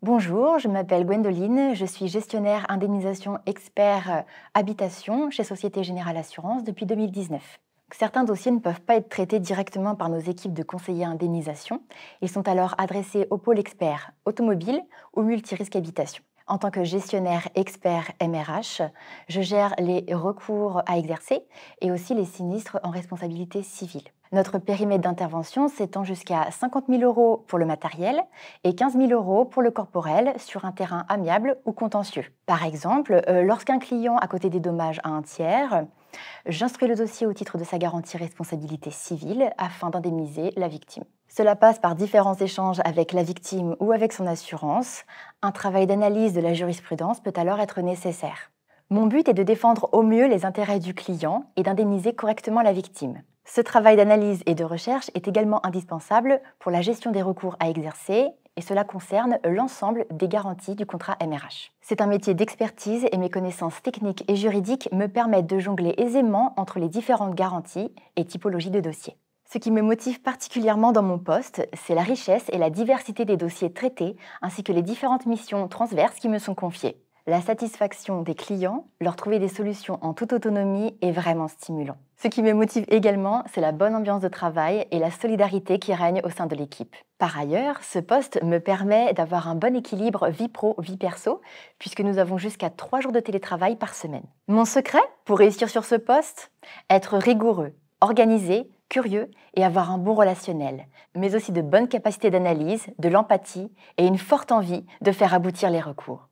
Bonjour, je m'appelle Gwendoline, je suis gestionnaire indemnisation expert euh, habitation chez Société Générale Assurance depuis 2019. Certains dossiers ne peuvent pas être traités directement par nos équipes de conseillers indemnisation. Ils sont alors adressés au pôle expert automobile ou multirisque habitation. En tant que gestionnaire expert MRH, je gère les recours à exercer et aussi les sinistres en responsabilité civile. Notre périmètre d'intervention s'étend jusqu'à 50 000 euros pour le matériel et 15 000 euros pour le corporel sur un terrain amiable ou contentieux. Par exemple, euh, lorsqu'un client a coté des dommages à un tiers, J'instruis le dossier au titre de sa garantie responsabilité civile afin d'indemniser la victime. Cela passe par différents échanges avec la victime ou avec son assurance. Un travail d'analyse de la jurisprudence peut alors être nécessaire. Mon but est de défendre au mieux les intérêts du client et d'indemniser correctement la victime. Ce travail d'analyse et de recherche est également indispensable pour la gestion des recours à exercer et cela concerne l'ensemble des garanties du contrat MRH. C'est un métier d'expertise et mes connaissances techniques et juridiques me permettent de jongler aisément entre les différentes garanties et typologies de dossiers. Ce qui me motive particulièrement dans mon poste, c'est la richesse et la diversité des dossiers traités, ainsi que les différentes missions transverses qui me sont confiées la satisfaction des clients, leur trouver des solutions en toute autonomie est vraiment stimulant. Ce qui me motive également, c'est la bonne ambiance de travail et la solidarité qui règne au sein de l'équipe. Par ailleurs, ce poste me permet d'avoir un bon équilibre vie pro-vie perso, puisque nous avons jusqu'à trois jours de télétravail par semaine. Mon secret pour réussir sur ce poste Être rigoureux, organisé, curieux et avoir un bon relationnel, mais aussi de bonnes capacités d'analyse, de l'empathie et une forte envie de faire aboutir les recours.